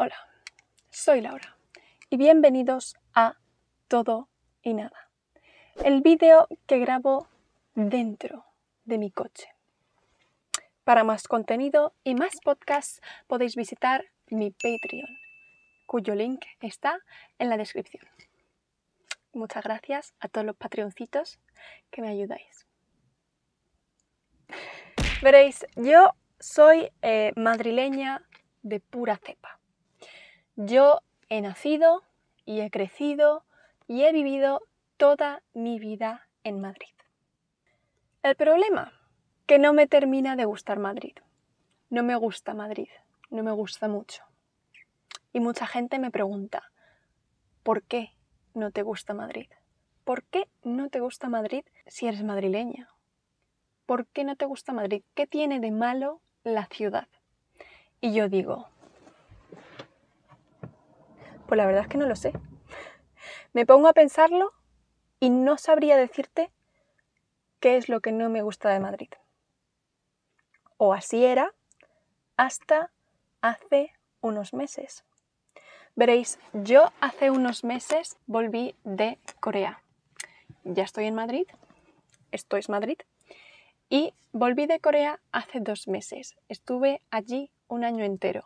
Hola, soy Laura y bienvenidos a Todo y Nada, el vídeo que grabo dentro de mi coche. Para más contenido y más podcasts podéis visitar mi Patreon, cuyo link está en la descripción. Muchas gracias a todos los patreoncitos que me ayudáis. Veréis, yo soy eh, madrileña de pura cepa. Yo he nacido y he crecido y he vivido toda mi vida en Madrid. El problema, que no me termina de gustar Madrid. No me gusta Madrid, no me gusta mucho. Y mucha gente me pregunta, ¿por qué no te gusta Madrid? ¿Por qué no te gusta Madrid si eres madrileña? ¿Por qué no te gusta Madrid? ¿Qué tiene de malo la ciudad? Y yo digo, pues la verdad es que no lo sé. Me pongo a pensarlo y no sabría decirte qué es lo que no me gusta de Madrid. O así era hasta hace unos meses. Veréis, yo hace unos meses volví de Corea. Ya estoy en Madrid, esto es Madrid, y volví de Corea hace dos meses. Estuve allí un año entero.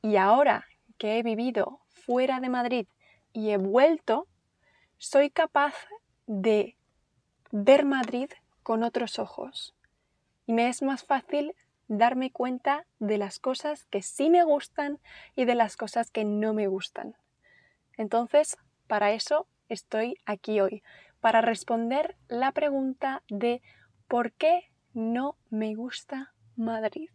Y ahora que he vivido fuera de Madrid y he vuelto, soy capaz de ver Madrid con otros ojos. Y me es más fácil darme cuenta de las cosas que sí me gustan y de las cosas que no me gustan. Entonces, para eso estoy aquí hoy, para responder la pregunta de ¿por qué no me gusta Madrid?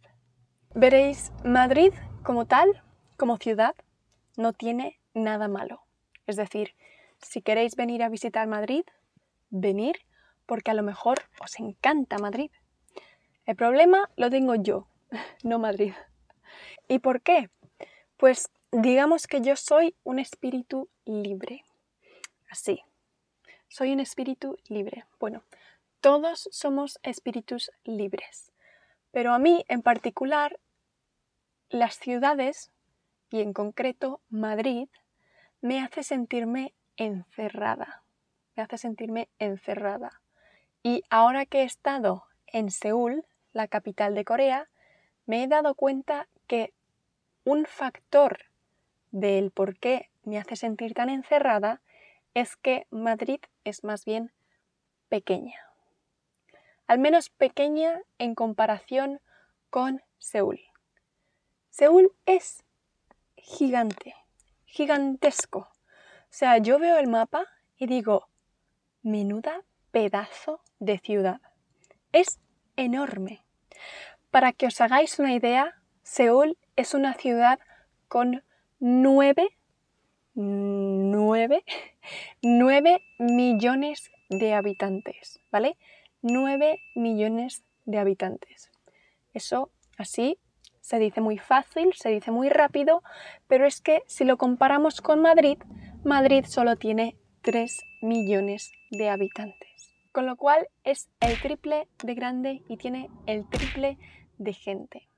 Veréis Madrid como tal, como ciudad, no tiene nada malo. Es decir, si queréis venir a visitar Madrid, venir porque a lo mejor os encanta Madrid. El problema lo tengo yo, no Madrid. ¿Y por qué? Pues digamos que yo soy un espíritu libre. Así. Soy un espíritu libre. Bueno, todos somos espíritus libres. Pero a mí en particular, las ciudades y en concreto Madrid, me hace sentirme encerrada. Me hace sentirme encerrada. Y ahora que he estado en Seúl, la capital de Corea, me he dado cuenta que un factor del por qué me hace sentir tan encerrada es que Madrid es más bien pequeña. Al menos pequeña en comparación con Seúl. Seúl es gigante, gigantesco. O sea, yo veo el mapa y digo, menuda pedazo de ciudad. Es enorme. Para que os hagáis una idea, Seúl es una ciudad con nueve, millones de habitantes, ¿vale? 9 millones de habitantes. Eso así se dice muy fácil, se dice muy rápido, pero es que si lo comparamos con Madrid, Madrid solo tiene 3 millones de habitantes. Con lo cual es el triple de grande y tiene el triple de gente.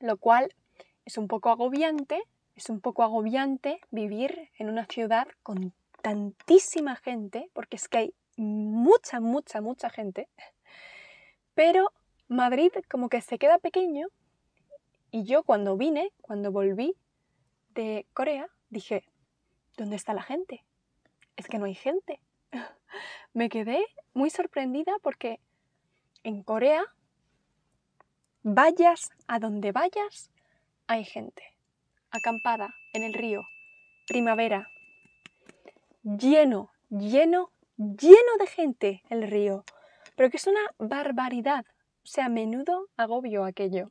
Lo cual es un poco agobiante, es un poco agobiante vivir en una ciudad con tantísima gente, porque es que hay mucha, mucha, mucha gente, pero Madrid como que se queda pequeño y yo cuando vine, cuando volví de Corea, dije, ¿dónde está la gente? Es que no hay gente. Me quedé muy sorprendida porque en Corea, vayas a donde vayas, hay gente. Acampada en el río, primavera, lleno, lleno, lleno de gente el río. Pero que es una barbaridad. O sea, a menudo agobio aquello.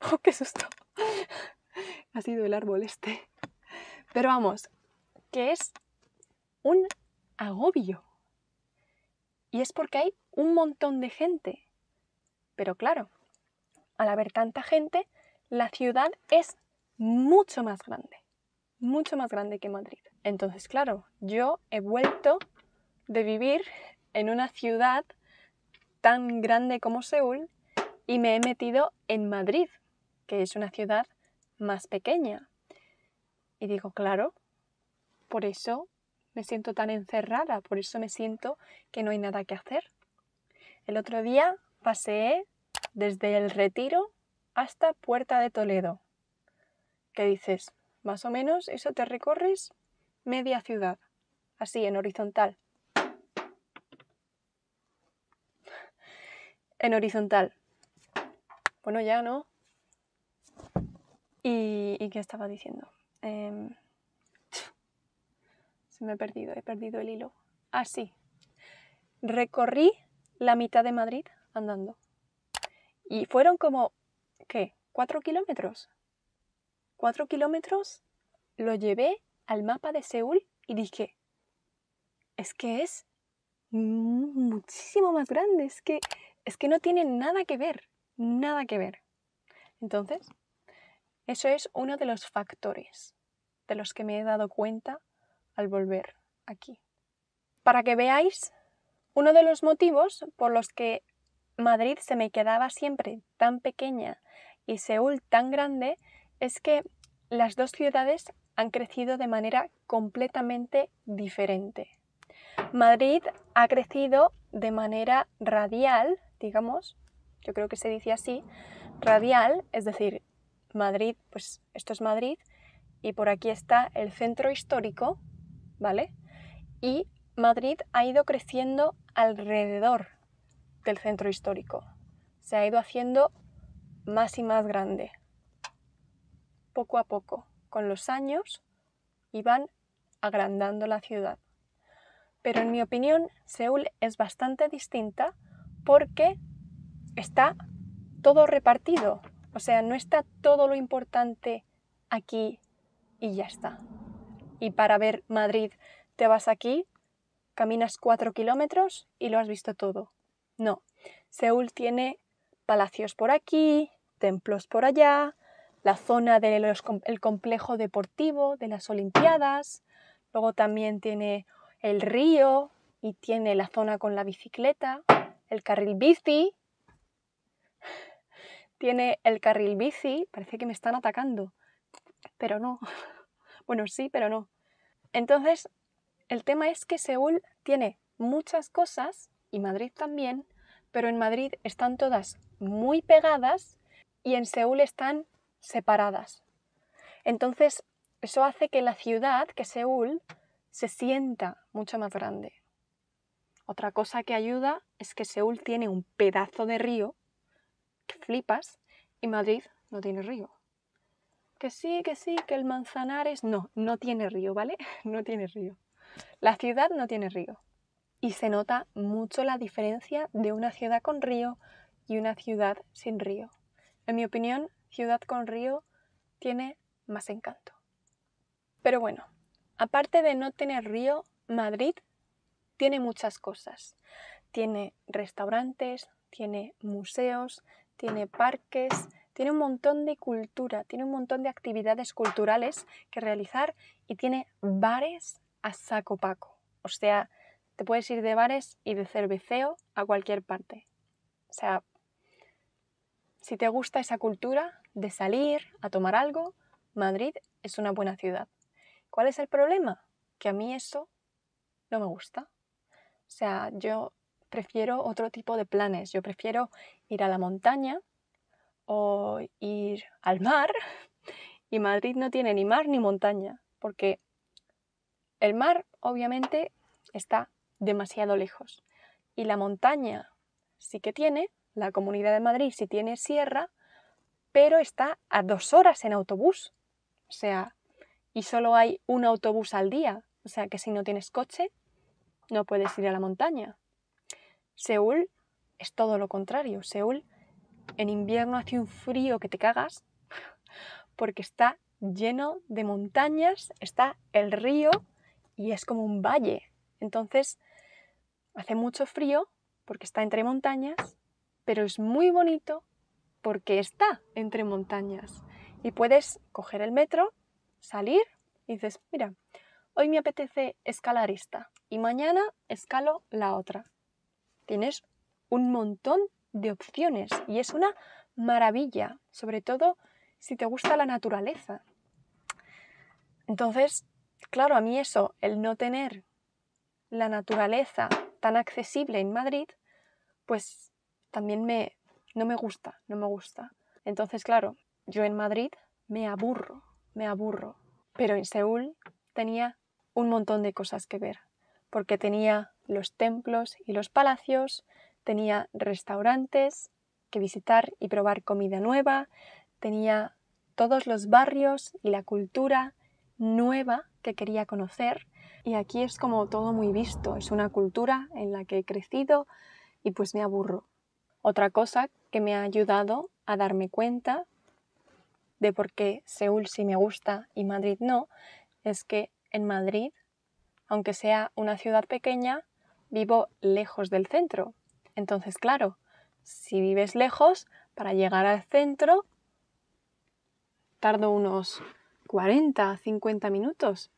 ¡Oh, qué susto! ha sido el árbol este. Pero vamos, que es un agobio. Y es porque hay un montón de gente. Pero claro, al haber tanta gente, la ciudad es mucho más grande. Mucho más grande que Madrid. Entonces, claro, yo he vuelto de vivir en una ciudad tan grande como Seúl y me he metido en Madrid, que es una ciudad más pequeña. Y digo, claro, por eso me siento tan encerrada, por eso me siento que no hay nada que hacer. El otro día paseé desde el retiro hasta Puerta de Toledo. ¿Qué dices? Más o menos eso te recorres media ciudad, así en horizontal. En horizontal. Bueno, ya no, ¿Y, qué estaba diciendo? Em, se me he perdido, he perdido el hilo. Ah, sí. Recorrí la mitad de Madrid andando. Y fueron como, ¿qué? ¿Cuatro kilómetros? Cuatro kilómetros lo llevé al mapa de Seúl y dije, es que es muchísimo más grande, que, es que no tiene nada que ver, nada que ver. Entonces, eso es uno de los factores de los que me he dado cuenta al volver aquí. Para que veáis, uno de los motivos por los que Madrid se me quedaba siempre tan pequeña y Seúl tan grande es que las dos ciudades han crecido de manera completamente diferente. Madrid ha crecido de manera radial, digamos, yo creo que se dice así, radial, es decir, Madrid, pues esto es Madrid y por aquí está el centro histórico, ¿vale? Y Madrid ha ido creciendo alrededor del centro histórico. Se ha ido haciendo más y más grande. Poco a poco, con los años, y van agrandando la ciudad. Pero en mi opinión, Seúl es bastante distinta porque está todo repartido. O sea, no está todo lo importante aquí y ya está. Y para ver Madrid, te vas aquí, caminas cuatro kilómetros y lo has visto todo. No, Seúl tiene palacios por aquí, templos por allá, la zona del complejo deportivo de las Olimpiadas, luego también tiene el río y tiene la zona con la bicicleta, el carril bici tiene el carril bici, parece que me están atacando, pero no. bueno, sí, pero no. Entonces, el tema es que Seúl tiene muchas cosas, y Madrid también, pero en Madrid están todas muy pegadas y en Seúl están separadas. Entonces, eso hace que la ciudad, que Seúl, se sienta mucho más grande. Otra cosa que ayuda es que Seúl tiene un pedazo de río flipas y Madrid no tiene río. Que sí, que sí, que el Manzanares no, no tiene río, ¿vale? No tiene río. La ciudad no tiene río. Y se nota mucho la diferencia de una ciudad con río y una ciudad sin río. En mi opinión, ciudad con río tiene más encanto. Pero bueno, aparte de no tener río, Madrid tiene muchas cosas. Tiene restaurantes, tiene museos, tiene parques, tiene un montón de cultura, tiene un montón de actividades culturales que realizar y tiene bares a saco paco. O sea, te puedes ir de bares y de cerveceo a cualquier parte. O sea, si te gusta esa cultura de salir a tomar algo, Madrid es una buena ciudad. ¿Cuál es el problema? Que a mí eso no me gusta. O sea, yo prefiero otro tipo de planes. Yo prefiero ir a la montaña o ir al mar. Y Madrid no tiene ni mar ni montaña, porque el mar obviamente está demasiado lejos. Y la montaña sí que tiene, la Comunidad de Madrid sí tiene sierra, pero está a dos horas en autobús. O sea, y solo hay un autobús al día. O sea que si no tienes coche, no puedes ir a la montaña. Seúl es todo lo contrario. Seúl en invierno hace un frío que te cagas porque está lleno de montañas, está el río y es como un valle. Entonces hace mucho frío porque está entre montañas, pero es muy bonito porque está entre montañas. Y puedes coger el metro, salir y dices, mira, hoy me apetece escalar esta y mañana escalo la otra. Tienes un montón de opciones y es una maravilla, sobre todo si te gusta la naturaleza. Entonces, claro, a mí eso, el no tener la naturaleza tan accesible en Madrid, pues también me, no me gusta, no me gusta. Entonces, claro, yo en Madrid me aburro, me aburro. Pero en Seúl tenía un montón de cosas que ver, porque tenía los templos y los palacios, tenía restaurantes que visitar y probar comida nueva, tenía todos los barrios y la cultura nueva que quería conocer y aquí es como todo muy visto, es una cultura en la que he crecido y pues me aburro. Otra cosa que me ha ayudado a darme cuenta de por qué Seúl sí me gusta y Madrid no, es que en Madrid, aunque sea una ciudad pequeña, vivo lejos del centro. Entonces, claro, si vives lejos, para llegar al centro tardo unos 40, 50 minutos.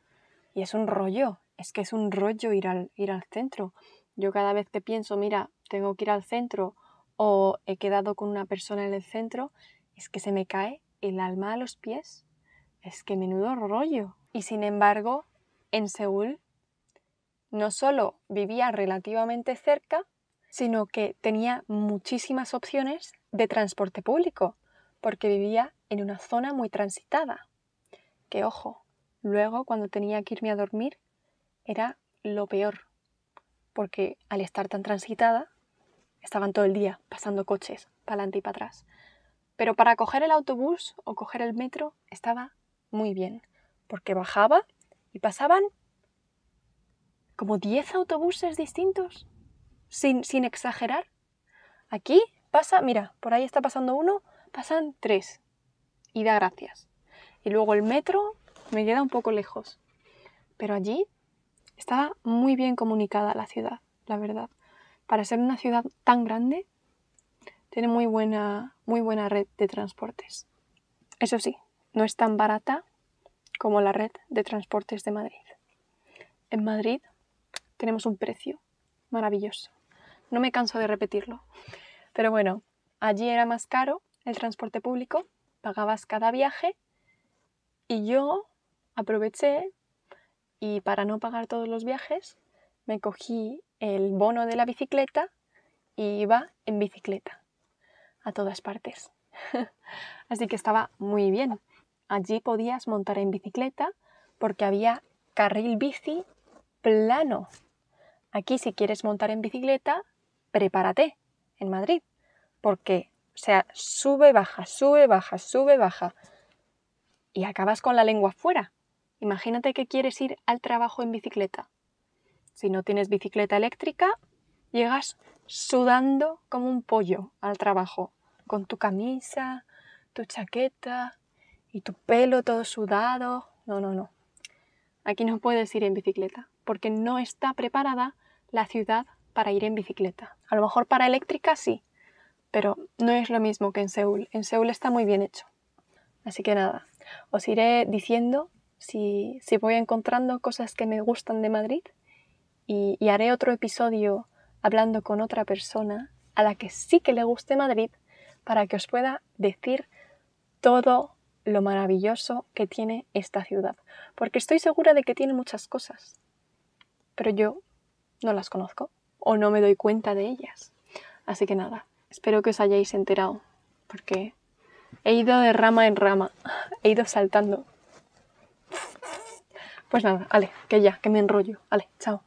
Y es un rollo, es que es un rollo ir al, ir al centro. Yo cada vez que pienso, mira, tengo que ir al centro o he quedado con una persona en el centro, es que se me cae el alma a los pies. Es que menudo rollo. Y sin embargo, en Seúl no solo vivía relativamente cerca, sino que tenía muchísimas opciones de transporte público, porque vivía en una zona muy transitada. Que ojo, luego cuando tenía que irme a dormir era lo peor, porque al estar tan transitada, estaban todo el día pasando coches para adelante y para atrás. Pero para coger el autobús o coger el metro estaba muy bien, porque bajaba y pasaban como 10 autobuses distintos, sin, exagerar. Aquí pasa, mira, por ahí está pasando uno, pasan tres y da gracias. Y luego el metro me queda un poco lejos. Pero allí estaba muy bien comunicada la ciudad, la verdad. Para ser una ciudad tan grande, tiene muy buena, muy buena red de transportes. Eso sí, no es tan barata como la red de transportes de Madrid. En Madrid tenemos un precio maravilloso. No me canso de repetirlo. Pero bueno, allí era más caro el transporte público, pagabas cada viaje y yo aproveché y para no pagar todos los viajes me cogí el bono de la bicicleta y iba en bicicleta a todas partes. Así que estaba muy bien. Allí podías montar en bicicleta porque había carril bici plano Aquí si quieres montar en bicicleta, prepárate en Madrid, porque, o sea, sube, baja, sube, baja, sube, baja, y acabas con la lengua fuera. Imagínate que quieres ir al trabajo en bicicleta. Si no tienes bicicleta eléctrica, llegas sudando como un pollo al trabajo, con tu camisa, tu chaqueta y tu pelo todo sudado. No, no, no. Aquí no puedes ir en bicicleta porque no está preparada la ciudad para ir en bicicleta. A lo mejor para eléctrica sí, pero no es lo mismo que en Seúl. En Seúl está muy bien hecho. Así que nada, os iré diciendo si, si voy encontrando cosas que me gustan de Madrid y, y haré otro episodio hablando con otra persona a la que sí que le guste Madrid para que os pueda decir todo lo maravilloso que tiene esta ciudad. Porque estoy segura de que tiene muchas cosas. Pero yo no las conozco o no me doy cuenta de ellas. Así que nada, espero que os hayáis enterado, porque he ido de rama en rama, he ido saltando. Pues nada, vale, que ya, que me enrollo. Vale, chao.